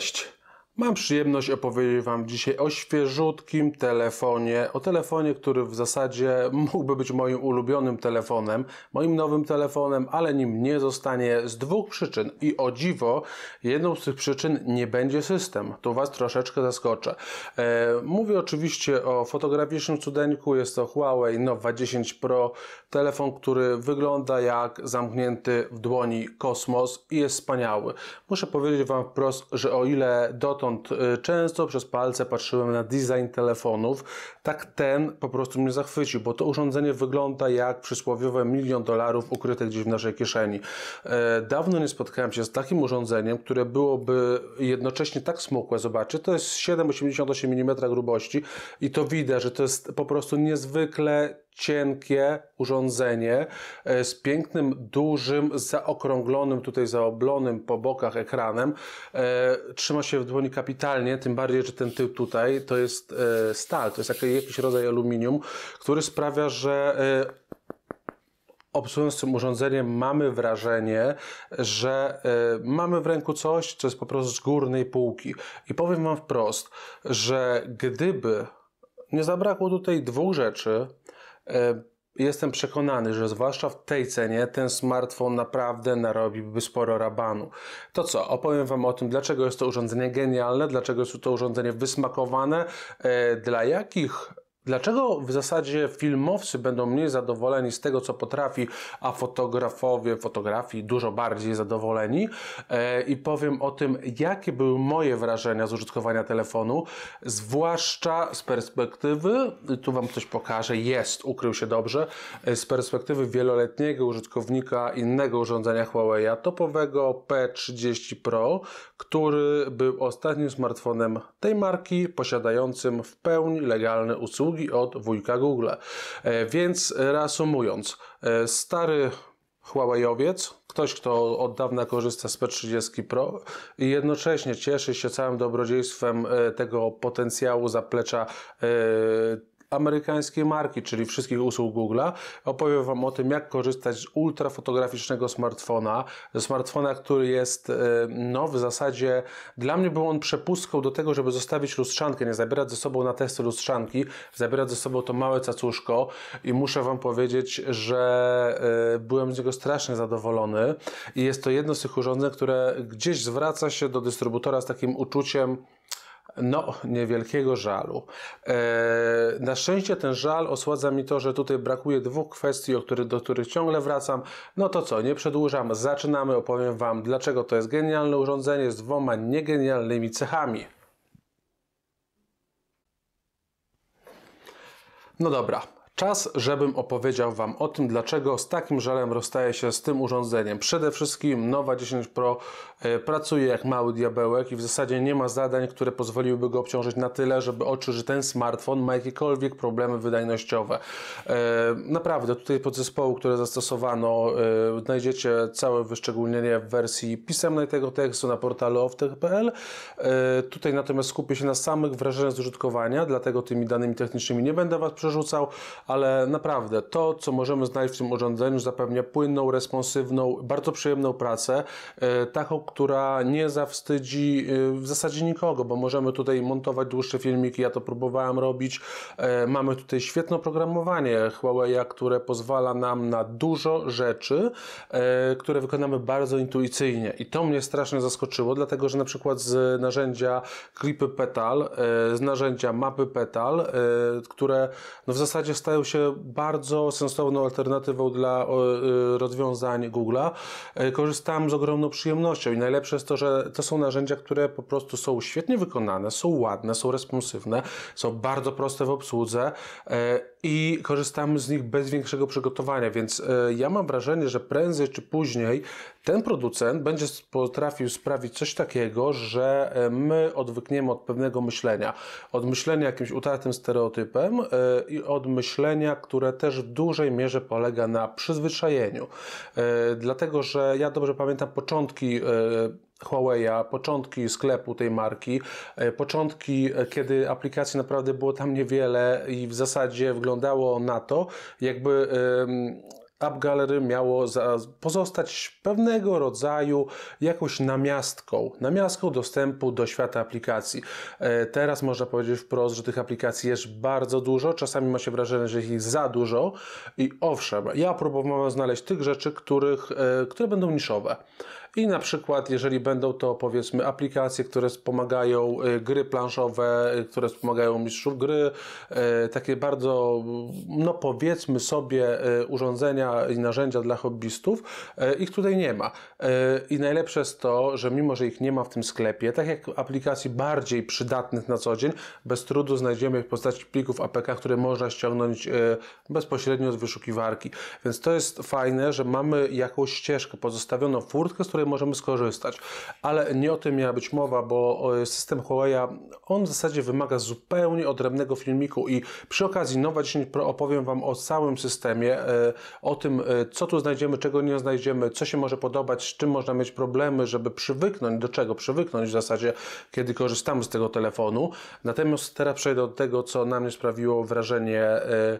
Cześć! Mam przyjemność opowiedzieć Wam dzisiaj o świeżutkim telefonie, o telefonie, który w zasadzie mógłby być moim ulubionym telefonem, moim nowym telefonem, ale nim nie zostanie z dwóch przyczyn i o dziwo, jedną z tych przyczyn nie będzie system. Tu Was troszeczkę zaskoczę. E, mówię oczywiście o fotograficznym cudeńku, jest to Huawei Nova 10 Pro, telefon, który wygląda jak zamknięty w dłoni kosmos i jest wspaniały. Muszę powiedzieć Wam wprost, że o ile dotąd E, często przez palce patrzyłem na design telefonów. Tak ten po prostu mnie zachwycił, bo to urządzenie wygląda jak przysłowiowe milion dolarów ukryte gdzieś w naszej kieszeni. E, dawno nie spotkałem się z takim urządzeniem, które byłoby jednocześnie tak smukłe. Zobaczcie, to jest 7,88 mm grubości i to widać, że to jest po prostu niezwykle cienkie urządzenie e, z pięknym, dużym, zaokrąglonym, tutaj zaoblonym po bokach ekranem. E, trzyma się w dłoni kapitalnie, tym bardziej, że ten tył tutaj to jest e, stal, to jest jakiś rodzaj aluminium, który sprawia, że obsługując tym urządzeniem mamy wrażenie, że mamy w ręku coś, co jest po prostu z górnej półki. I powiem Wam wprost, że gdyby nie zabrakło tutaj dwóch rzeczy, E, jestem przekonany, że zwłaszcza w tej cenie ten smartfon naprawdę narobiłby sporo rabanu. To co, opowiem Wam o tym, dlaczego jest to urządzenie genialne, dlaczego jest to urządzenie wysmakowane, e, dla jakich Dlaczego w zasadzie filmowcy będą mniej zadowoleni z tego, co potrafi, a fotografowie fotografii dużo bardziej zadowoleni? E, I powiem o tym, jakie były moje wrażenia z użytkowania telefonu, zwłaszcza z perspektywy, tu Wam coś pokażę, jest, ukrył się dobrze, e, z perspektywy wieloletniego użytkownika innego urządzenia Huawei, topowego P30 Pro, który był ostatnim smartfonem tej marki, posiadającym w pełni legalne usługi usługi od wujka Google. E, więc e, reasumując, e, stary Huaweiowiec, ktoś, kto od dawna korzysta z P30 Pro i jednocześnie cieszy się całym dobrodziejstwem tego potencjału zaplecza amerykańskiej marki, czyli wszystkich usług Google'a. Opowiem Wam o tym, jak korzystać z ultrafotograficznego smartfona. Smartfona, który jest e, no, w zasadzie dla mnie był on przepustką do tego, żeby zostawić lustrzankę, nie zabierać ze sobą na testy lustrzanki, zabierać ze sobą to małe cacuszko i muszę Wam powiedzieć, że e, byłem z niego strasznie zadowolony i jest to jedno z tych urządzeń, które gdzieś zwraca się do dystrybutora z takim uczuciem no, niewielkiego żalu. E, na szczęście ten żal osładza mi to, że tutaj brakuje dwóch kwestii, do których ciągle wracam. No to co, nie przedłużam, zaczynamy. Opowiem Wam, dlaczego to jest genialne urządzenie z dwoma niegenialnymi cechami. No dobra, Czas, żebym opowiedział Wam o tym, dlaczego z takim żalem rozstaję się z tym urządzeniem. Przede wszystkim Nowa 10 Pro e, pracuje jak mały diabełek i w zasadzie nie ma zadań, które pozwoliłyby go obciążyć na tyle, żeby oczy, że ten smartfon ma jakiekolwiek problemy wydajnościowe. E, naprawdę, tutaj podzespołu, które zastosowano, e, znajdziecie całe wyszczególnienie w wersji pisemnej tego tekstu na portalu oftech.pl. Tutaj natomiast skupię się na samych wrażeniach z użytkowania, dlatego tymi danymi technicznymi nie będę Was przerzucał ale naprawdę to, co możemy znaleźć w tym urządzeniu, zapewnia płynną, responsywną, bardzo przyjemną pracę, e, taką, która nie zawstydzi e, w zasadzie nikogo, bo możemy tutaj montować dłuższe filmiki, ja to próbowałem robić. E, mamy tutaj świetne oprogramowanie Huawei'a, które pozwala nam na dużo rzeczy, które wykonamy bardzo intuicyjnie i to mnie strasznie zaskoczyło, dlatego że na przykład z narzędzia klipy Petal, z narzędzia mapy Petal, które no w zasadzie stają stają się bardzo sensowną alternatywą dla y, rozwiązań Google'a. E, korzystam z ogromną przyjemnością i najlepsze jest to, że to są narzędzia, które po prostu są świetnie wykonane, są ładne, są responsywne, są bardzo proste w obsłudze e, i korzystamy z nich bez większego przygotowania, więc e, ja mam wrażenie, że prędzej czy później ten producent będzie potrafił sprawić coś takiego, że e, my odwykniemy od pewnego myślenia, od myślenia jakimś utartym stereotypem e, i od myślenia, które też w dużej mierze polega na przyzwyczajeniu. Dlatego, że ja dobrze pamiętam początki Huawei'a, początki sklepu tej marki, e, początki, e, kiedy aplikacji naprawdę było tam niewiele i w zasadzie wyglądało na to, jakby. App Gallery miało pozostać pewnego rodzaju jakąś namiastką, namiastką dostępu do świata aplikacji. E, teraz można powiedzieć wprost, że tych aplikacji jest bardzo dużo, czasami ma się wrażenie, że ich jest za dużo i owszem, ja próbowałem znaleźć tych rzeczy, których, które będą niszowe i na przykład jeżeli będą to powiedzmy aplikacje, które wspomagają y, gry planszowe, y, które wspomagają mistrzów gry, y, takie bardzo no powiedzmy sobie urządzenia i narzędzia dla hobbystów, ich tutaj nie ma. I najlepsze jest to, że mimo, że ich nie ma w tym sklepie, tak jak aplikacji bardziej przydatnych na co dzień, bez trudu znajdziemy w postaci plików APK, które można ściągnąć bezpośrednio z wyszukiwarki. Więc to jest fajne, że mamy jakąś ścieżkę, pozostawiono furtkę, z której możemy skorzystać. Ale nie o tym miała być mowa, bo e, system Huawei'a, on w zasadzie wymaga zupełnie odrębnego filmiku i przy okazji Nowa 10 Pro opowiem Wam o całym systemie, e, o tym, e, co tu znajdziemy, czego nie znajdziemy, co się może podobać, z czym można mieć problemy, żeby przywyknąć, do czego przywyknąć w zasadzie, kiedy korzystamy z tego telefonu. Natomiast teraz przejdę do tego, co na mnie sprawiło wrażenie... Yy,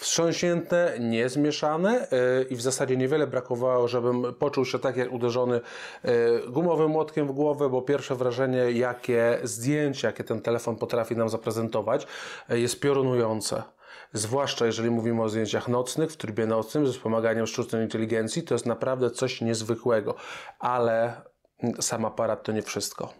wstrząśnięte, niezmieszane e, i w zasadzie niewiele brakowało, żebym poczuł się tak jak uderzony e, gumowym młotkiem w głowę, bo pierwsze wrażenie, jakie zdjęcie, jakie ten telefon potrafi nam zaprezentować, e, jest piorunujące. Zwłaszcza jeżeli mówimy o zdjęciach nocnych, w trybie nocnym, z wspomaganiem sztucznej inteligencji, to jest naprawdę coś niezwykłego. Ale mm, sam aparat to nie wszystko.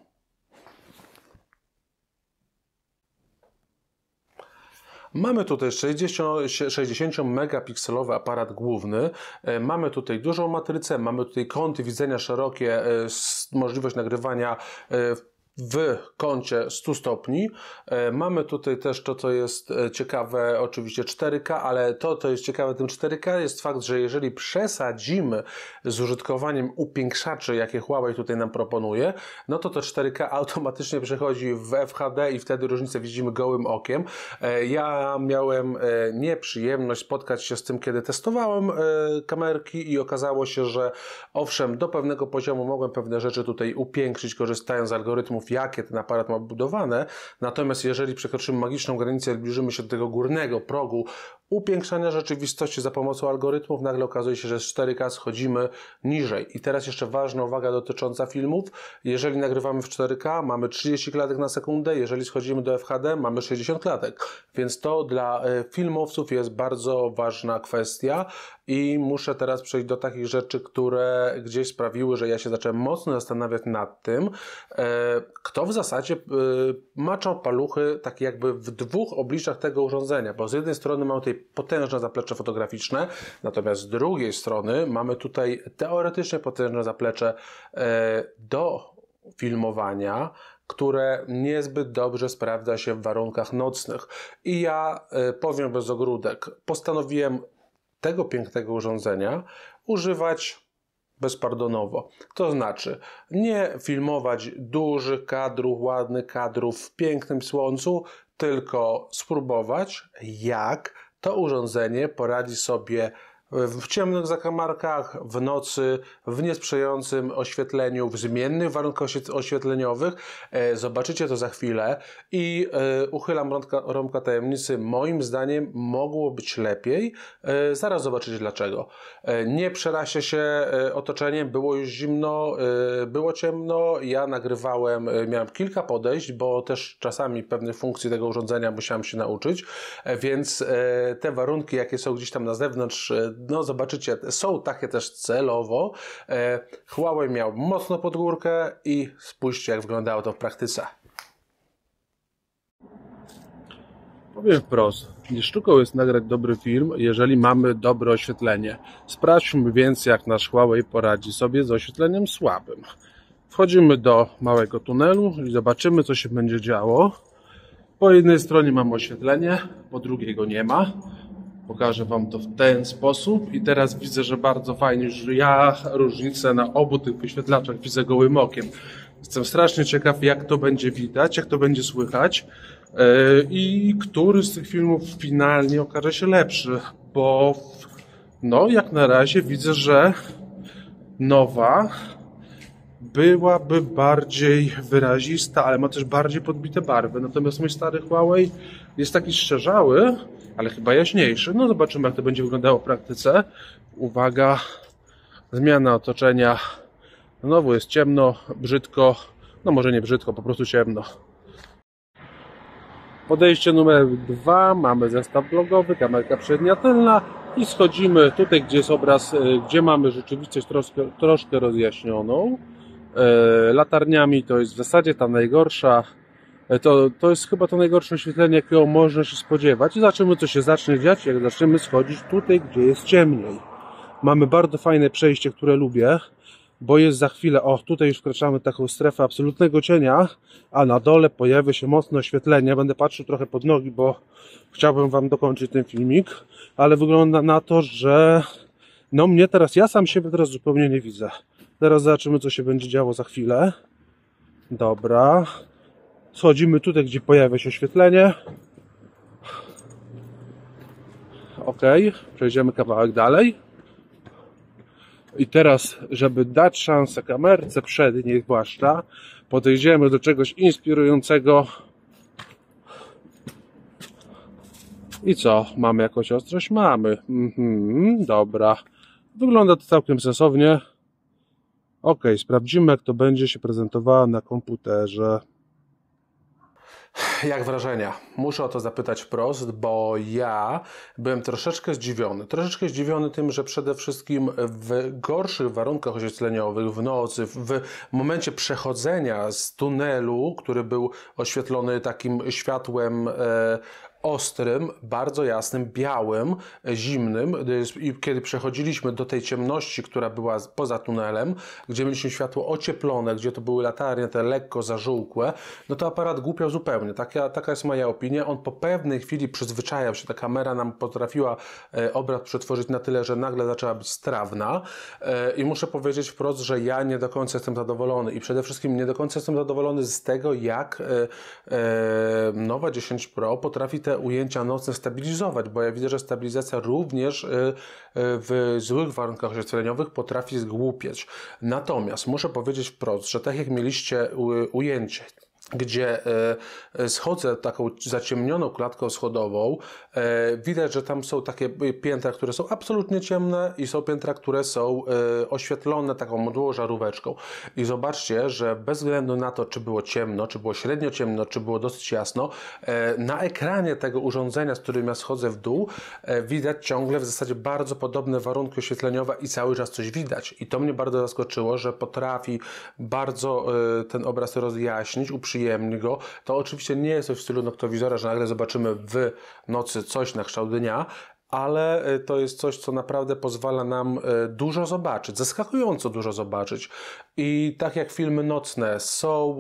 Mamy tutaj 60, 60 megapikselowy aparat główny, e, mamy tutaj dużą matrycę, mamy tutaj kąty widzenia szerokie, e, możliwość nagrywania e, w w kącie 100 stopni. E, mamy tutaj też to, co jest e, ciekawe, oczywiście 4K, ale to, co jest ciekawe tym 4K jest fakt, że jeżeli przesadzimy z użytkowaniem upiększaczy, jakie Huawei tutaj nam proponuje, no to to 4K automatycznie przechodzi w FHD i wtedy różnicę widzimy gołym okiem. E, ja miałem nieprzyjemność spotkać się z tym, kiedy testowałem kamerki i okazało się, że owszem, do pewnego poziomu mogłem pewne rzeczy tutaj upiększyć, korzystając z algorytmów jakie ten aparat ma budowane. Natomiast jeżeli przekroczymy magiczną granicę i zbliżymy się do tego górnego progu upiększania rzeczywistości za pomocą algorytmów, nagle okazuje się, że z 4K schodzimy niżej. I teraz jeszcze ważna uwaga dotycząca filmów. Jeżeli nagrywamy w 4K, mamy 30 klatek na sekundę, jeżeli schodzimy do FHD, mamy 60 klatek. Więc to dla e, filmowców jest bardzo ważna kwestia i muszę teraz przejść do takich rzeczy, które gdzieś sprawiły, że ja się zacząłem mocno zastanawiać nad tym, e, kto w zasadzie e, maczał paluchy tak jakby w dwóch obliczach tego urządzenia, bo z jednej strony mam tutaj potężne zaplecze fotograficzne, natomiast z drugiej strony mamy tutaj teoretycznie potężne zaplecze e, do filmowania, które niezbyt dobrze sprawdza się w warunkach nocnych. I ja e, powiem bez ogródek, postanowiłem tego pięknego urządzenia używać bezpardonowo. To znaczy, nie filmować dużych kadrów, ładnych kadrów w pięknym słońcu, tylko spróbować, jak to urządzenie poradzi sobie w ciemnych zakamarkach, w nocy, w niesprzyjającym oświetleniu, w zmiennych warunkach oświetleniowych. E, zobaczycie to za chwilę i e, uchylam rąbka, rąbka tajemnicy. Moim zdaniem mogło być lepiej. E, zaraz zobaczycie dlaczego. Nie przerasie się otoczeniem, było już zimno, było ciemno. Ja nagrywałem, miałem kilka podejść, bo też czasami pewnych funkcji tego urządzenia musiałem się nauczyć, więc te warunki, jakie są gdzieś tam na zewnątrz, no zobaczycie, są takie też celowo. E, Huawei miał mocno pod górkę i spójrzcie jak wyglądało to w praktyce. Powiem wprost, nie sztuką jest nagrać dobry film, jeżeli mamy dobre oświetlenie. Sprawdźmy więc, jak nasz Huawei poradzi sobie z oświetleniem słabym. Wchodzimy do małego tunelu i zobaczymy, co się będzie działo. Po jednej stronie mam oświetlenie, po drugiej go nie ma. Pokażę Wam to w ten sposób i teraz widzę, że bardzo fajnie, że ja różnicę na obu tych wyświetlaczach widzę gołym okiem. Jestem strasznie ciekaw, jak to będzie widać, jak to będzie słychać e, i który z tych filmów finalnie okaże się lepszy, bo no, jak na razie widzę, że nowa byłaby bardziej wyrazista, ale ma też bardziej podbite barwy. Natomiast mój stary Huawei jest taki szczerzały, ale chyba jaśniejszy. No zobaczymy, jak to będzie wyglądało w praktyce. Uwaga, zmiana otoczenia. Znowu jest ciemno, brzydko, no może nie brzydko, po prostu ciemno. Podejście numer dwa. mamy zestaw blogowy, kamerka przednia tylna i schodzimy tutaj, gdzie jest obraz, e, gdzie mamy rzeczywistość troszkę, troszkę rozjaśnioną. E, latarniami to jest w zasadzie ta najgorsza E, to, to jest chyba to najgorsze oświetlenie, jakiego można się spodziewać. I zobaczymy, co się zacznie dziać, jak zaczniemy schodzić tutaj, gdzie jest ciemniej. Mamy bardzo fajne przejście, które lubię, bo jest za chwilę, o, tutaj już wkraczamy taką strefę absolutnego cienia, a na dole pojawia się mocne oświetlenie. Będę patrzył trochę pod nogi, bo chciałbym Wam dokończyć ten filmik, ale wygląda na to, że no mnie teraz, ja sam siebie teraz zupełnie nie widzę. Teraz zobaczymy, co się będzie działo za chwilę. Dobra, Schodzimy tutaj, gdzie pojawia się oświetlenie. Ok, przejdziemy kawałek dalej. I teraz, żeby dać szansę kamerce przedniej zwłaszcza, podejdziemy do czegoś inspirującego. I co? Mamy jakąś ostrość? Mamy. Mhm, dobra. Wygląda to całkiem sensownie. Ok, sprawdzimy jak to będzie się prezentowało na komputerze. Jak wrażenia? Muszę o to zapytać wprost, bo ja byłem troszeczkę zdziwiony. Troszeczkę zdziwiony tym, że przede wszystkim w gorszych warunkach oświetleniowych, w nocy, w momencie przechodzenia z tunelu, który był oświetlony takim światłem e, ostrym, bardzo jasnym, białym, zimnym. I kiedy przechodziliśmy do tej ciemności, która była poza tunelem, gdzie mieliśmy światło ocieplone, gdzie to były latarnie te lekko zażółkłe, no to aparat głupiał zupełnie. Taka, taka jest moja opinia. On po pewnej chwili przyzwyczajał się. Ta kamera nam potrafiła e, obraz przetworzyć na tyle, że nagle zaczęła być strawna. E, I muszę powiedzieć wprost, że ja nie do końca jestem zadowolony. I przede wszystkim nie do końca jestem zadowolony z tego, jak e, nowa 10 Pro potrafi te te ujęcia nocne stabilizować, bo ja widzę, że stabilizacja również y, y, w złych warunkach oświetleniowych potrafi zgłupieć. Natomiast muszę powiedzieć wprost, że tak jak mieliście ujęcie gdzie e, schodzę taką zaciemnioną klatką schodową, e, widać, że tam są takie piętra, które są absolutnie ciemne i są piętra, które są e, oświetlone taką mdłą żaróweczką. I zobaczcie, że bez względu na to, czy było ciemno, czy było średnio ciemno, czy było dosyć jasno, na ekranie tego urządzenia, z którym ja schodzę w dół, widać ciągle w zasadzie bardzo podobne warunki oświetleniowe i cały czas coś widać. I to mnie bardzo zaskoczyło, że potrafi bardzo ten obraz rozjaśnić, uprzyjemnić przyjemnego. To oczywiście nie jest coś w stylu noktowizora, że nagle zobaczymy w nocy coś na kształt dnia, ale y, to jest coś, co naprawdę pozwala nam y, dużo zobaczyć, zaskakująco dużo zobaczyć. I tak jak filmy nocne są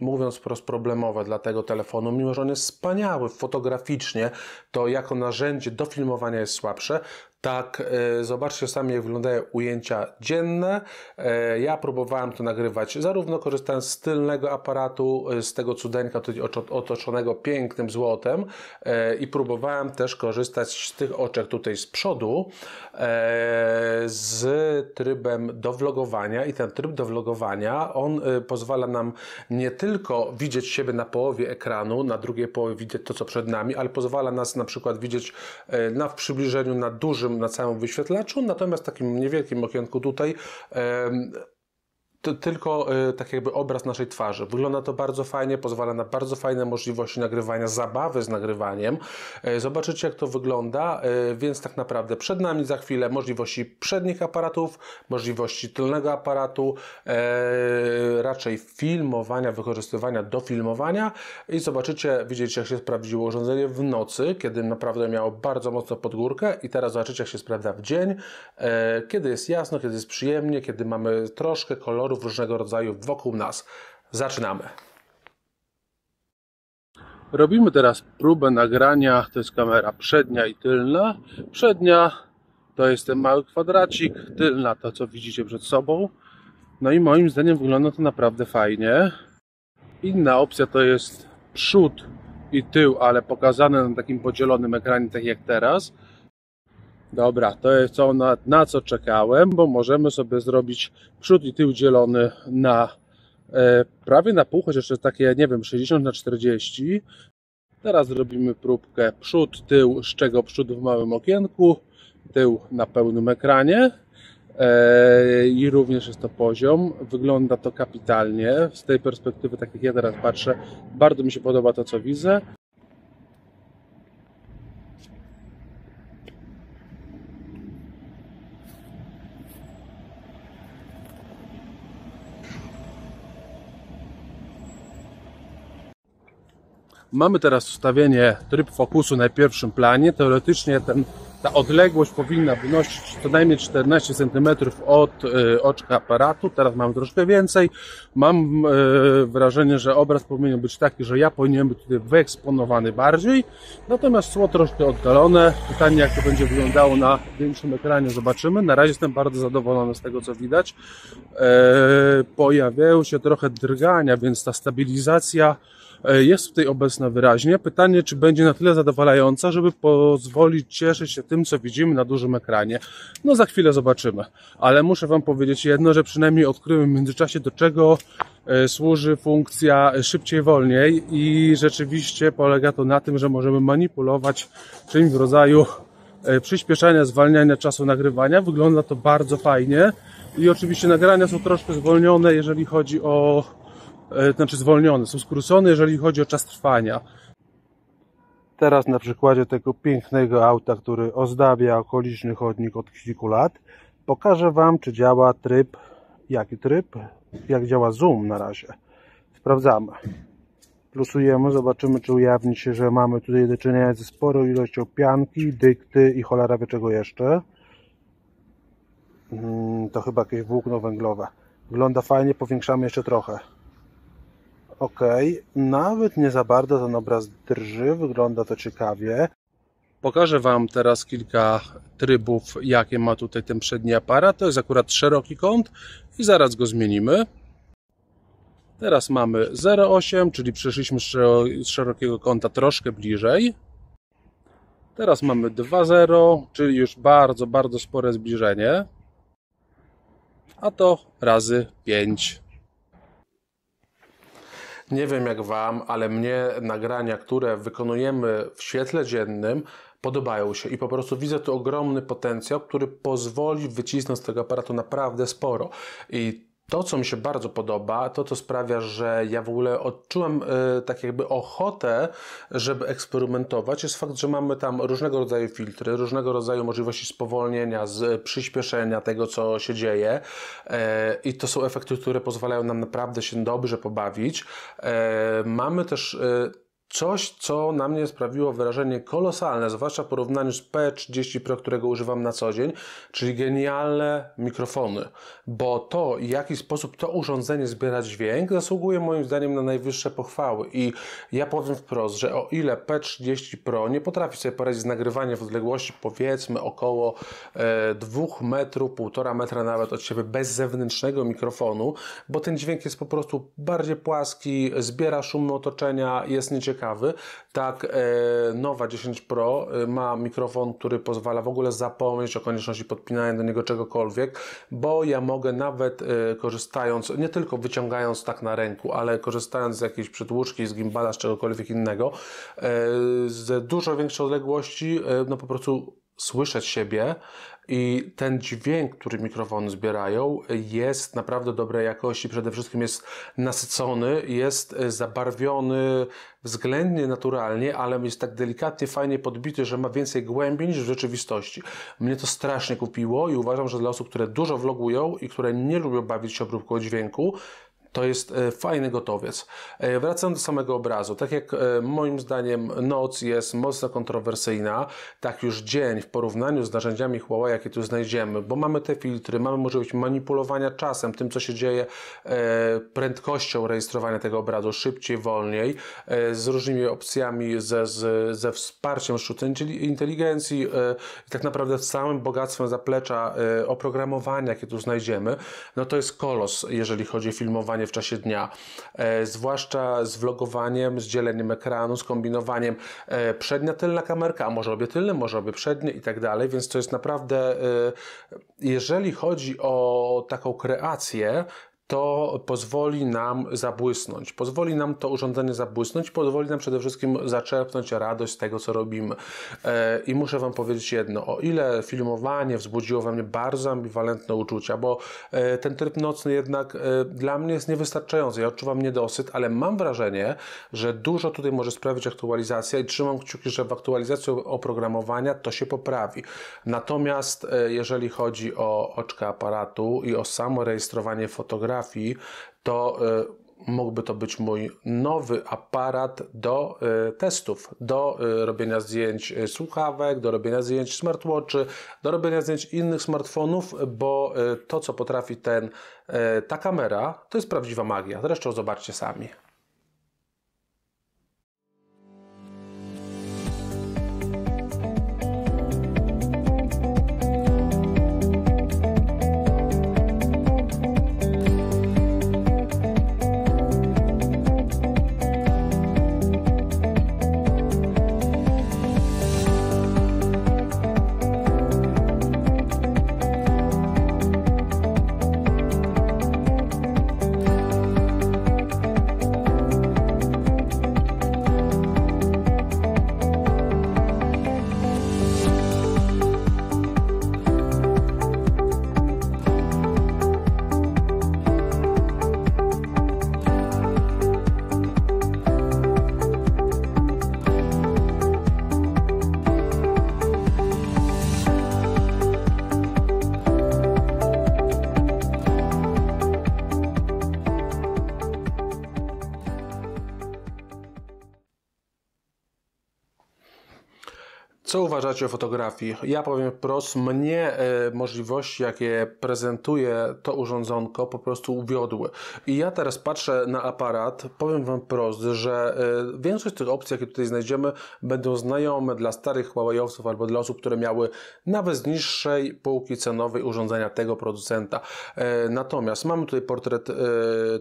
mówiąc wprost, problemowe dla tego telefonu, mimo że on jest wspaniały fotograficznie, to jako narzędzie do filmowania jest słabsze, tak, e, zobaczcie sami, jak wyglądają ujęcia dzienne. E, ja próbowałem to nagrywać zarówno korzystając z tylnego aparatu, e, z tego cudeńka otoczonego pięknym złotem i próbowałem też korzystać z tych oczek tutaj z przodu z trybem do vlogowania i ten tryb do vlogowania, on pozwala nam nie tylko widzieć siebie na połowie ekranu, na drugiej połowie widzieć to, co przed nami, ale pozwala nas na przykład widzieć na, w przybliżeniu na dużym dużym na całym wyświetlaczu, natomiast w takim niewielkim okienku tutaj to tylko y, tak jakby obraz naszej twarzy. Wygląda to bardzo fajnie, pozwala na bardzo fajne możliwości nagrywania, zabawy z nagrywaniem. Y, zobaczycie jak to wygląda, y, więc tak naprawdę przed nami za chwilę możliwości przednich aparatów, możliwości tylnego aparatu, raczej filmowania, wykorzystywania do filmowania i zobaczycie, widzicie jak się sprawdziło urządzenie w nocy, kiedy naprawdę miało bardzo mocno podgórkę i teraz zobaczycie jak się sprawdza w dzień, kiedy jest jasno, kiedy jest przyjemnie, kiedy mamy troszkę koloru, różnego rodzaju wokół nas. Zaczynamy. Robimy teraz próbę nagrania. To jest kamera przednia i tylna. Przednia to jest ten mały kwadracik, tylna to co widzicie przed sobą. No i moim zdaniem wygląda to naprawdę fajnie. Inna opcja to jest przód i tył, ale pokazane na takim podzielonym ekranie, tak jak teraz. Dobra, to jest to na, na co czekałem, bo możemy sobie zrobić przód i tył dzielony na e, prawie na pół, chociaż jest takie, nie wiem, 60 na 40. Teraz zrobimy próbkę przód, tył, z czego przód w małym okienku, tył na pełnym ekranie e, i również jest to poziom. Wygląda to kapitalnie. Z tej perspektywy, tak jak ja teraz patrzę, bardzo mi się podoba to, co widzę. Mamy teraz ustawienie tryb fokusu na pierwszym planie. Teoretycznie ten, ta odległość powinna wynosić co najmniej 14 cm od y, oczka aparatu. Teraz mam troszkę więcej. Mam y, wrażenie, że obraz powinien być taki, że ja powinienem być tutaj wyeksponowany bardziej. Natomiast tło troszkę oddalone. Pytanie, jak to będzie wyglądało na większym ekranie, zobaczymy. Na razie jestem bardzo zadowolony z tego, co widać. Y, pojawiają się trochę drgania, więc ta stabilizacja E, jest tutaj obecna wyraźnie. Pytanie, czy będzie na tyle zadowalająca, żeby pozwolić cieszyć się tym, co widzimy na dużym ekranie. No za chwilę zobaczymy. Ale muszę Wam powiedzieć jedno, że przynajmniej odkryłem w międzyczasie, do czego e, służy funkcja szybciej, wolniej i rzeczywiście polega to na tym, że możemy manipulować czymś w rodzaju e, przyspieszania, zwalniania czasu nagrywania. Wygląda to bardzo fajnie i oczywiście nagrania są troszkę zwolnione, jeżeli chodzi o E, znaczy zwolnione, są skrócone, jeżeli chodzi o czas trwania. Teraz na przykładzie tego pięknego auta, który ozdabia okoliczny chodnik od kilku lat, pokażę Wam, czy działa tryb, jaki tryb, jak działa zoom na razie. Sprawdzamy. Plusujemy, zobaczymy, czy ujawni się, że mamy tutaj do czynienia ze sporą ilością pianki, dykty i cholera wie czego jeszcze. Mm, to chyba jakieś włókno węglowe. Wygląda fajnie, powiększamy jeszcze trochę. Okej, okay. nawet nie za bardzo ten obraz drży, wygląda to ciekawie. Pokażę Wam teraz kilka trybów, jakie ma tutaj ten przedni aparat. To jest akurat szeroki kąt i zaraz go zmienimy. Teraz mamy 0,8, czyli przeszliśmy z szerokiego kąta troszkę bliżej. Teraz mamy 2,0, czyli już bardzo, bardzo spore zbliżenie. A to razy 5. Nie wiem jak Wam, ale mnie nagrania, które wykonujemy w świetle dziennym, podobają się i po prostu widzę tu ogromny potencjał, który pozwoli wycisnąć z tego aparatu naprawdę sporo. I to, co mi się bardzo podoba, to co sprawia, że ja w ogóle odczułem y, tak jakby ochotę, żeby eksperymentować, jest fakt, że mamy tam różnego rodzaju filtry, różnego rodzaju możliwości spowolnienia, z, przyspieszenia tego, co się dzieje y, i to są efekty, które pozwalają nam naprawdę się dobrze pobawić. Y, mamy też Coś, co na mnie sprawiło wrażenie kolosalne, zwłaszcza w porównaniu z P30 Pro, którego używam na co dzień, czyli genialne mikrofony. Bo to, w jaki sposób to urządzenie zbiera dźwięk, zasługuje moim zdaniem na najwyższe pochwały. I ja powiem wprost, że o ile P30 Pro nie potrafi sobie poradzić z nagrywaniem w odległości powiedzmy około 2 e, metrów, 1,5 metra nawet od siebie bez zewnętrznego mikrofonu, bo ten dźwięk jest po prostu bardziej płaski, zbiera szum otoczenia, jest nieciekawy, ciekawy. Tak, e, nowa 10 Pro e, ma mikrofon, który pozwala w ogóle zapomnieć o konieczności podpinania do niego czegokolwiek, bo ja mogę nawet e, korzystając, nie tylko wyciągając tak na ręku, ale korzystając z jakiejś przedłużki, z gimbala, z czegokolwiek innego, z dużo większej odległości, no po prostu słyszeć siebie i ten dźwięk, który mikrofony zbierają, jest naprawdę dobrej jakości. Przede wszystkim jest nasycony, jest e, zabarwiony względnie naturalnie, ale jest tak delikatnie, fajnie podbity, że ma więcej głębi niż w rzeczywistości. Mnie to strasznie kupiło i uważam, że dla osób, które dużo vlogują i które nie lubią bawić się obróbką dźwięku, to jest e, fajny gotowiec. E, wracam do samego obrazu. Tak jak e, moim zdaniem noc jest mocno kontrowersyjna, tak już dzień w porównaniu z narzędziami Huawei, jakie tu znajdziemy, bo mamy te filtry, mamy możliwość manipulowania czasem, tym co się dzieje, prędkością rejestrowania tego obrazu, szybciej, wolniej, z różnymi opcjami, ze, ze wsparciem sztucznej inteligencji i tak naprawdę całym bogactwem zaplecza oprogramowania, jakie tu znajdziemy. No to jest kolos, jeżeli chodzi o filmowanie w czasie dnia. E, zwłaszcza z vlogowaniem, z dzieleniem ekranu, z kombinowaniem e, przednia, tylna kamerka, a może obie tylne, może obie przednie i tak dalej, więc to jest naprawdę, e, jeżeli chodzi o taką kreację, to pozwoli nam zabłysnąć. Pozwoli nam to urządzenie zabłysnąć, pozwoli nam przede wszystkim zaczerpnąć radość z tego, co robimy. E, I muszę Wam powiedzieć jedno, o ile filmowanie wzbudziło we mnie bardzo ambiwalentne uczucia, bo e, ten tryb nocny jednak e, dla mnie jest niewystarczający, ja odczuwam niedosyt, ale mam wrażenie, że dużo tutaj może sprawić aktualizacja i trzymam kciuki, że w aktualizacji oprogramowania to się poprawi. Natomiast jeżeli chodzi o oczka aparatu i o samo rejestrowanie fotografii, fotografii, to e, mógłby to być mój nowy aparat do e, testów, do e, robienia zdjęć słuchawek, do robienia zdjęć smartwatchy, do robienia zdjęć innych smartfonów, bo to, co potrafi ten, ta kamera, to jest prawdziwa magia. Zresztą zobaczcie sami. co uważacie o fotografii? Ja powiem wprost, mnie y, możliwości, jakie prezentuje to urządzonko, po prostu uwiodły. I ja teraz patrzę na aparat, powiem Wam wprost, że y, większość tych opcji, jakie tutaj znajdziemy, będą znajome dla starych Huawei'owców albo dla osób, które miały nawet z niższej półki cenowej urządzenia tego producenta. E, natomiast mamy tutaj portret,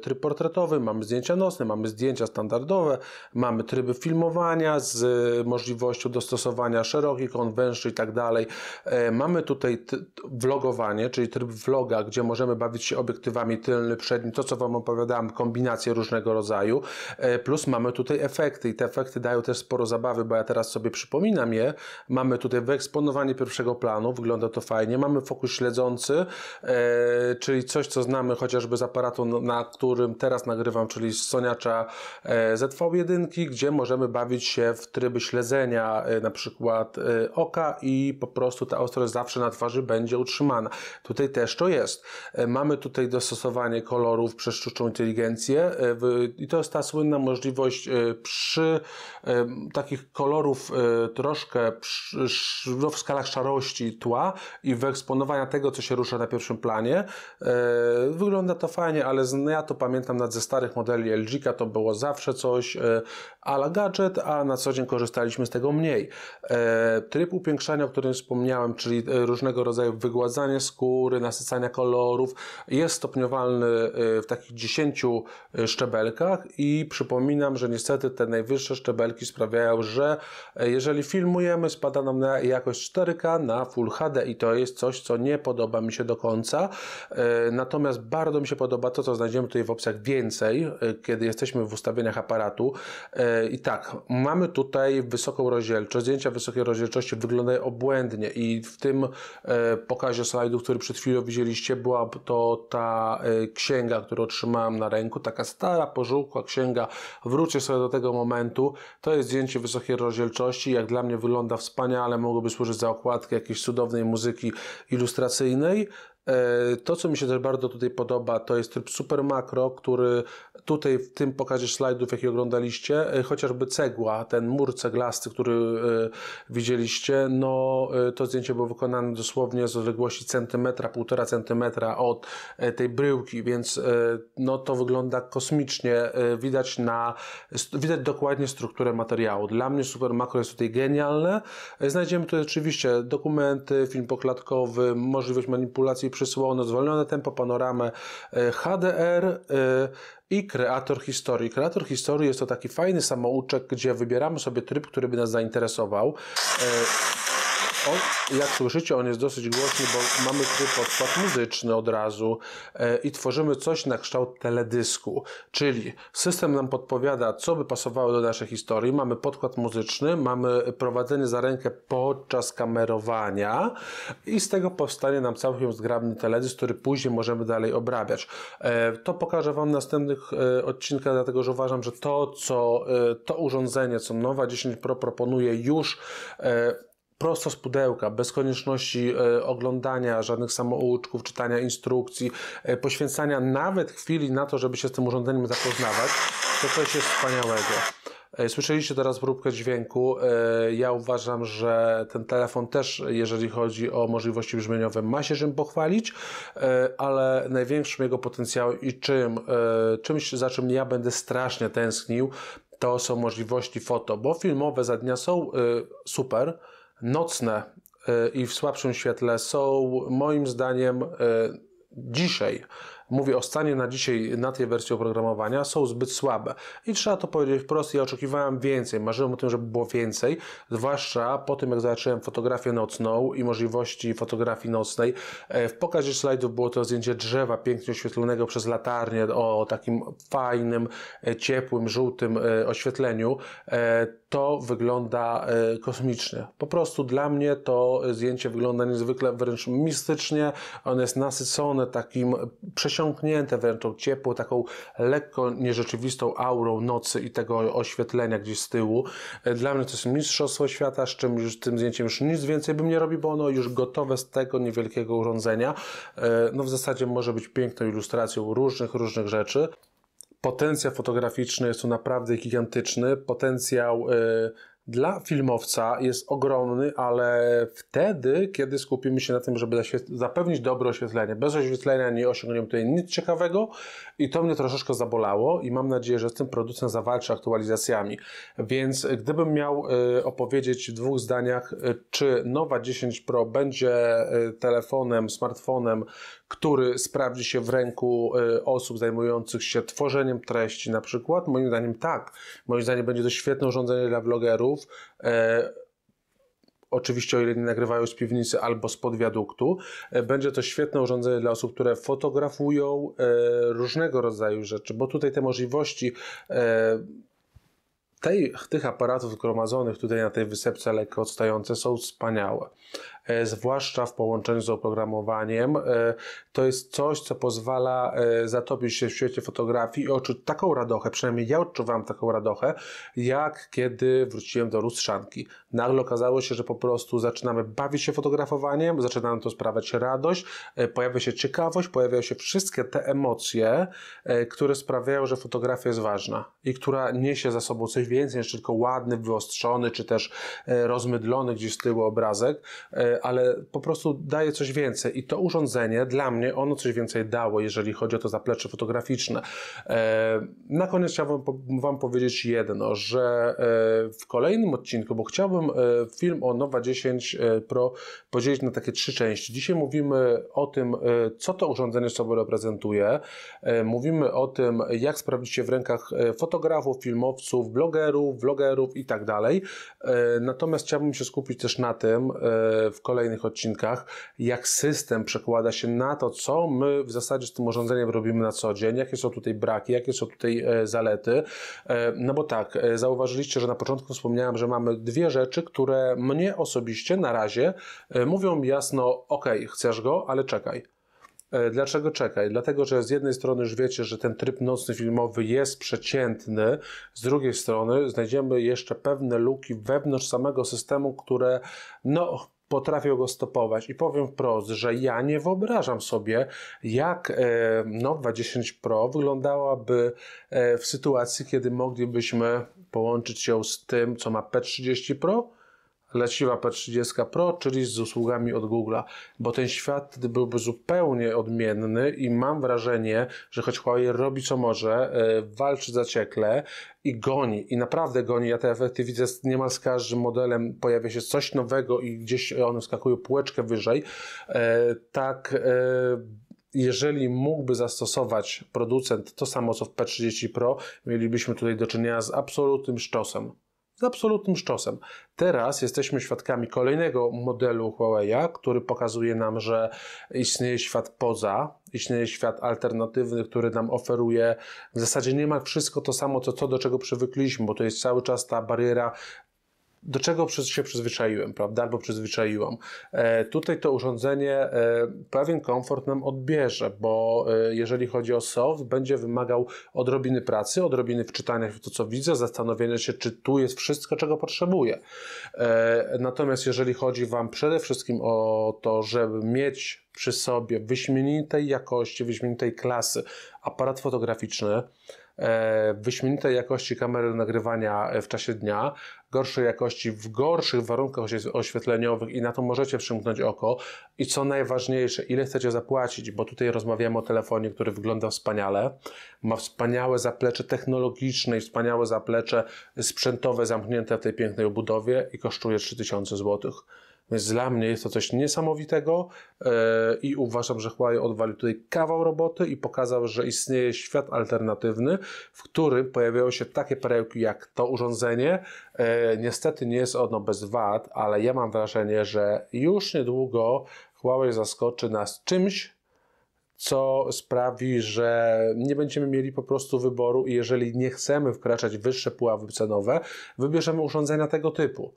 tryb portretowy, mamy zdjęcia nocne, mamy zdjęcia standardowe, mamy tryby filmowania z możliwością dostosowania szerokości, drogi, konwenszy i tak dalej. E, mamy tutaj vlogowanie, czyli tryb vloga, gdzie możemy bawić się obiektywami tylny, przedni, to co Wam opowiadałem, kombinacje różnego rodzaju, e, plus mamy tutaj efekty i te efekty dają też sporo zabawy, bo ja teraz sobie przypominam je. Mamy tutaj wyeksponowanie pierwszego planu, wygląda to fajnie. Mamy fokus śledzący, e, czyli coś, co znamy chociażby z aparatu, na którym teraz nagrywam, czyli z Soniacza ZV1, gdzie możemy bawić się w tryby śledzenia, na przykład Y, oka i po prostu ta ostrość zawsze na twarzy będzie utrzymana. Tutaj też to jest. Y, mamy tutaj dostosowanie kolorów przez sztuczną inteligencję y, i to jest ta słynna możliwość przy takich kolorów troszkę no, w skalach szarości tła i wyeksponowania tego, co się rusza na pierwszym planie. Wygląda to fajnie, ale ja to pamiętam nad ze starych modeli LG to było zawsze coś a la gadżet, a na co dzień korzystaliśmy z tego mniej. Tryb upiększania, o którym wspomniałem, czyli e, różnego rodzaju wygładzanie skóry, nasycania kolorów, jest stopniowalny e, w takich 10 e, szczebelkach i przypominam, że niestety te najwyższe szczebelki sprawiają, że jeżeli filmujemy, spada nam na jakość 4K na Full HD i to jest coś, co nie podoba mi się do końca. Natomiast bardzo mi się podoba to, co znajdziemy tutaj w opcjach więcej, kiedy jesteśmy w ustawieniach aparatu. I tak, mamy tutaj wysoką rozdzielczość, zdjęcia wysokiej rozdzielczości wyglądają obłędnie i w tym e, pokazie slajdu, który przed chwilą widzieliście, była to ta e, księga, którą trzymałem na ręku, taka stara, pożółkła księga. Wrócę sobie do tego momentu. To jest zdjęcie wysokiej rozdzielczości, jak dla mnie wygląda wspaniale, mogłoby służyć za okładkę jakiejś cudownej muzyki ilustracyjnej. E, to, co mi się też bardzo tutaj podoba, to jest tryb super makro, który tutaj w tym pokazie slajdów, jaki oglądaliście, e, chociażby cegła, ten mur ceglasty, który e, widzieliście, no to zdjęcie było wykonane dosłownie z odległości centymetra, półtora centymetra od tej bryłki, więc no to wygląda kosmicznie, widać na, widać dokładnie strukturę materiału. Dla mnie super makro jest tutaj genialne. Znajdziemy tu oczywiście dokumenty, film poklatkowy, możliwość manipulacji przysłonu, no, zwolnione tempo, panoramę, e, HDR e, i kreator historii. Kreator historii jest to taki fajny samouczek, gdzie wybieramy sobie tryb, który by nas zainteresował. E, on, jak słyszycie, on jest dosyć głośny, bo mamy tutaj podkład muzyczny od razu e, i tworzymy coś na kształt teledysku. Czyli system nam podpowiada, co by pasowało do naszej historii. Mamy podkład muzyczny, mamy prowadzenie za rękę podczas kamerowania i z tego powstanie nam całkiem zgrabny teledysk, który później możemy dalej obrabiać. E, to pokażę Wam w następnych e, odcinkach, dlatego że uważam, że to, co to urządzenie, co nowa 10 Pro proponuje już prosto z pudełka, bez konieczności e, oglądania żadnych samouczków, czytania instrukcji, e, poświęcania nawet chwili na to, żeby się z tym urządzeniem zapoznawać, to coś jest wspaniałego. E, słyszeliście teraz próbkę dźwięku. Ja uważam, że ten telefon też, jeżeli chodzi o możliwości brzmieniowe, ma się czym pochwalić, ale największym jego potencjałem i czym, czymś, za czym ja będę strasznie tęsknił, to są możliwości foto, bo filmowe za dnia są super, nocne y, i w słabszym świetle są moim zdaniem y, dzisiaj mówię o stanie na dzisiaj na tej wersji oprogramowania, są zbyt słabe. I trzeba to powiedzieć wprost, ja oczekiwałem więcej, marzyłem o tym, żeby było więcej, zwłaszcza po tym, jak zacząłem fotografię nocną i możliwości fotografii nocnej. E, w pokazie slajdów było to zdjęcie drzewa pięknie oświetlonego przez latarnię o takim fajnym, e, ciepłym, żółtym e, oświetleniu. To wygląda kosmicznie. Po prostu dla mnie to zdjęcie wygląda niezwykle wręcz mistycznie. on jest nasycone takim prześwietleniem przesiąknięte wręcz tą ciepło, taką lekko nierzeczywistą aurą nocy i tego oświetlenia gdzieś z tyłu. E, dla mnie to jest mistrzostwo świata, z czym już tym zdjęciem już nic więcej bym nie robił, bo ono już gotowe z tego niewielkiego urządzenia. E, no w zasadzie może być piękną ilustracją różnych, różnych rzeczy. Potencjał fotograficzny jest tu naprawdę gigantyczny. Potencjał e, dla filmowca jest ogromny, ale wtedy, kiedy skupimy się na tym, żeby zapewnić dobre oświetlenie. Bez oświetlenia nie osiągniemy tutaj nic ciekawego i to mnie troszeczkę zabolało i mam nadzieję, że z tym producent zawalczy aktualizacjami. Więc gdybym miał e, opowiedzieć w dwóch zdaniach, e, czy nowa 10 Pro będzie e, telefonem, smartfonem, który sprawdzi się w ręku e, osób zajmujących się tworzeniem treści na przykład? Moim zdaniem tak. Moim zdaniem będzie to świetne urządzenie dla vlogerów. E, oczywiście, o ile nie nagrywają z piwnicy albo z podwiaduktu, e, będzie to świetne urządzenie dla osób, które fotografują różnego rodzaju rzeczy, bo tutaj te możliwości tej, tych aparatów zgromadzonych tutaj na tej wysepce lekko odstające są wspaniałe. E, zwłaszcza w połączeniu z oprogramowaniem. E, to jest coś, co pozwala e, zatopić się w świecie fotografii i odczuć taką radochę, przynajmniej ja odczuwam taką radochę, jak kiedy wróciłem do lustrzanki. Nagle okazało się, że po prostu zaczynamy bawić się fotografowaniem, zaczyna nam to sprawiać radość, pojawia się ciekawość, pojawiają się wszystkie te emocje, które sprawiają, że fotografia jest ważna i która niesie za sobą coś więcej niż tylko ładny, wyostrzony czy też rozmydlony gdzieś z tyłu obrazek, ale po prostu daje coś więcej i to urządzenie dla mnie, ono coś więcej dało, jeżeli chodzi o to zaplecze fotograficzne. E, na koniec chciałbym Wam powiedzieć jedno, że e, w kolejnym odcinku, bo chciałbym e, film o Nowa 10 Pro podzielić na takie trzy części. Dzisiaj mówimy o tym, co to urządzenie sobą reprezentuje. Mówimy o tym, jak sprawdzić się w rękach fotografów, filmowców, blogerów, vlogerów i tak dalej. Natomiast chciałbym się skupić też na tym w kolejnych odcinkach, jak system przekłada się na to, co my w zasadzie z tym urządzeniem robimy na co dzień, jakie są tutaj braki, jakie są tutaj e, zalety. E, no bo tak, e, zauważyliście, że na początku wspomniałem, że mamy dwie rzeczy, które mnie osobiście na razie mówią jasno, ok, chcesz go, ale czekaj. Dlaczego czekaj? Dlatego, że z jednej strony już wiecie, że ten tryb nocny filmowy jest przeciętny, z drugiej strony znajdziemy jeszcze pewne luki wewnątrz samego systemu, które no, potrafią go stopować. I powiem wprost, że ja nie wyobrażam sobie, jak e, Nova 10 Pro wyglądałaby e, w sytuacji, kiedy moglibyśmy połączyć ją z tym, co ma P30 Pro leciła P30 Pro, czyli z usługami od Google'a, bo ten świat byłby zupełnie odmienny i mam wrażenie, że choć Huawei robi co może, e, walczy zaciekle i goni, i naprawdę goni. Ja te efekty widzę niemal z każdym modelem, pojawia się coś nowego i gdzieś one skakują półeczkę wyżej. E, tak e, jeżeli mógłby zastosować producent to samo co w P30 Pro, mielibyśmy tutaj do czynienia z absolutnym sztosem z absolutnym szczosem. Teraz jesteśmy świadkami kolejnego modelu Huawei'a, który pokazuje nam, że istnieje świat poza, istnieje świat alternatywny, który nam oferuje w zasadzie niemal wszystko to samo, co to, do czego przywykliśmy, bo to jest cały czas ta bariera do czego się przyzwyczaiłem, prawda, albo przyzwyczaiłam. E, tutaj to urządzenie e, pewien komfort nam odbierze, bo e, jeżeli chodzi o soft, będzie wymagał odrobiny pracy, odrobiny wczytania w to, co widzę, zastanowienia się, czy tu jest wszystko, czego potrzebuję. Natomiast jeżeli chodzi Wam przede wszystkim o to, żeby mieć przy sobie wyśmienitej jakości, wyśmienitej klasy aparat fotograficzny, E, wyśmienitej jakości kamery nagrywania e, w czasie dnia, gorszej jakości, w gorszych warunkach oświetleniowych i na to możecie przymknąć oko. I co najważniejsze, ile chcecie zapłacić, bo tutaj rozmawiamy o telefonie, który wygląda wspaniale, ma wspaniałe zaplecze technologiczne i wspaniałe zaplecze sprzętowe zamknięte w tej pięknej obudowie i kosztuje 3000 zł. Więc dla mnie jest to coś niesamowitego e, i uważam, że Huawei odwalił tutaj kawał roboty i pokazał, że istnieje świat alternatywny, w którym pojawiają się takie perełki jak to urządzenie. E, niestety nie jest ono bez wad, ale ja mam wrażenie, że już niedługo Huawei zaskoczy nas czymś, co sprawi, że nie będziemy mieli po prostu wyboru i jeżeli nie chcemy wkraczać w wyższe puławy cenowe, wybierzemy urządzenia tego typu.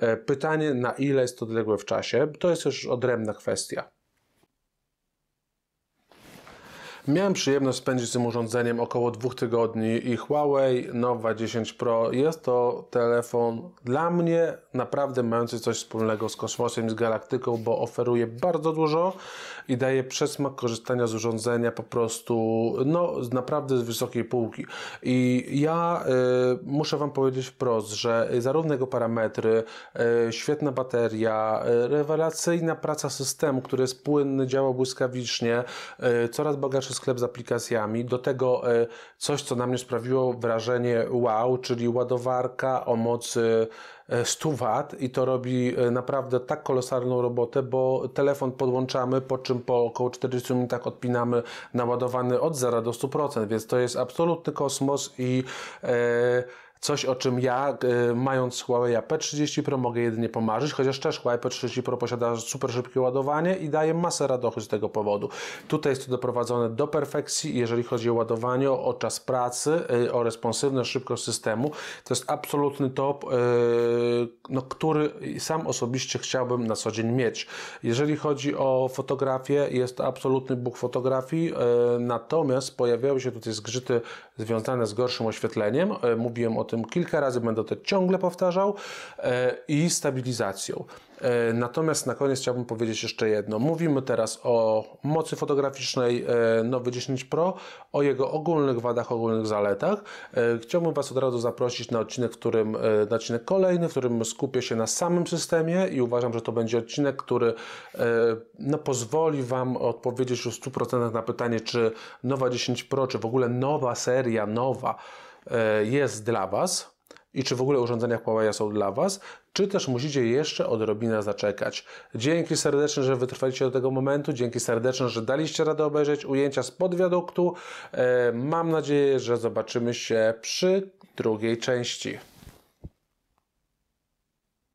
E, pytanie, na ile jest to odległe w czasie, to jest już odrębna kwestia. Miałem przyjemność spędzić z tym urządzeniem około dwóch tygodni i Huawei Nova 10 Pro jest to telefon dla mnie naprawdę mający coś wspólnego z kosmosem z galaktyką, bo oferuje bardzo dużo i daje przesmak korzystania z urządzenia po prostu no, naprawdę z wysokiej półki. I ja y, muszę Wam powiedzieć wprost, że zarówno jego parametry, y, świetna bateria, y, rewelacyjna praca systemu, który jest płynny, działa błyskawicznie, y, coraz bogatszy sklep z aplikacjami, do tego e, coś, co na mnie sprawiło wrażenie wow, czyli ładowarka o mocy 100 e, W i to robi e, naprawdę tak kolosalną robotę, bo telefon podłączamy, po czym po około 40 minutach odpinamy naładowany od 0 do 100%, więc to jest absolutny kosmos i Coś, o czym ja, e, mając Huawei P30 Pro, mogę jedynie pomarzyć, chociaż też Huawei P30 Pro posiada super szybkie ładowanie i daje masę radochy z tego powodu. Tutaj jest to doprowadzone do perfekcji, jeżeli chodzi o ładowanie, o czas pracy, e, o responsywność, szybkość systemu. To jest absolutny top, e, no, który sam osobiście chciałbym na co dzień mieć. Jeżeli chodzi o fotografię, jest to absolutny bóg fotografii, natomiast pojawiały się tutaj zgrzyty związane z gorszym oświetleniem. Mówiłem o tym kilka razy, będę to ciągle powtarzał e, i stabilizacją. E, natomiast na koniec chciałbym powiedzieć jeszcze jedno. Mówimy teraz o mocy fotograficznej e, Nowy 10 Pro, o jego ogólnych wadach, ogólnych zaletach. Chciałbym Was od razu zaprosić na odcinek, którym, na odcinek kolejny, w którym skupię się na samym systemie i uważam, że to będzie odcinek, który no, pozwoli Wam odpowiedzieć już w 100% na pytanie, czy nowa 10 Pro, czy w ogóle nowa seria, nowa, E, jest dla Was i czy w ogóle urządzenia Huawei są dla Was, czy też musicie jeszcze odrobinę zaczekać. Dzięki serdecznie, że wytrwaliście do tego momentu, dzięki serdecznie, że daliście radę obejrzeć ujęcia spod wiaduktu. E, mam nadzieję, że zobaczymy się przy drugiej części.